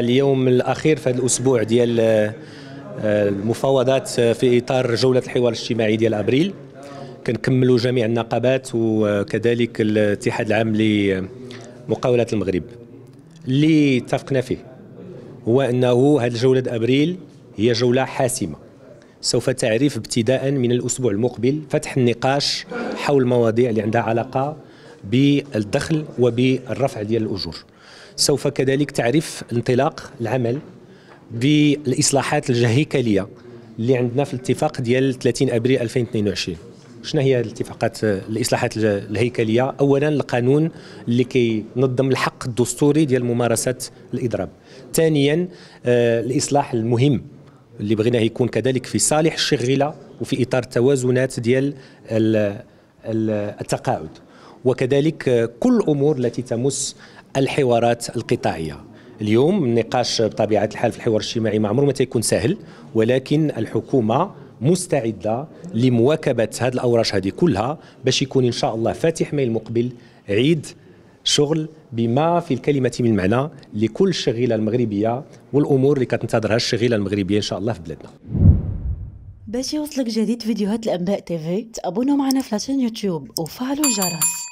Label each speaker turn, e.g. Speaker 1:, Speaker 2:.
Speaker 1: اليوم الاخير في هذا الاسبوع ديال آه، المفاوضات آه، في اطار جوله الحوار الاجتماعي ديال ابريل كنكملوا جميع النقابات وكذلك الاتحاد العام لمقاولات المغرب اللي اتفقنا فيه هو انه هذه الجوله ابريل هي جوله حاسمه سوف تعرف ابتداء من الاسبوع المقبل فتح النقاش حول مواضيع اللي عندها علاقه بالدخل وبالرفع ديال الاجور سوف كذلك تعرف انطلاق العمل بالاصلاحات الهيكليه اللي عندنا في الاتفاق ديال 30 ابريل 2022 شنو هي الاتفاقات الاصلاحات الهيكليه اولا القانون اللي كينظم الحق الدستوري ديال ممارسه الاضراب ثانيا آه، الاصلاح المهم اللي بغيناه يكون كذلك في صالح الشغله وفي اطار التوازنات ديال التقاعد وكذلك كل الامور التي تمس الحوارات القطاعيه اليوم النقاش بطبيعه الحال في الحوار الاجتماعي ما عمره ما تيكون سهل ولكن الحكومه مستعده لمواكبه هذه الاوراش هذه كلها باش يكون ان شاء الله فاتح ماي المقبل عيد شغل بما في الكلمة من معنى لكل الشغيلة المغربية والأمور اللي كتنتظرها الشغيلة المغربية إن شاء الله في بلادنا باش يوصلك جديد فيديوهات الأنباء تيفي تابونا معنا في لاشين يوتيوب وفعلوا الجرس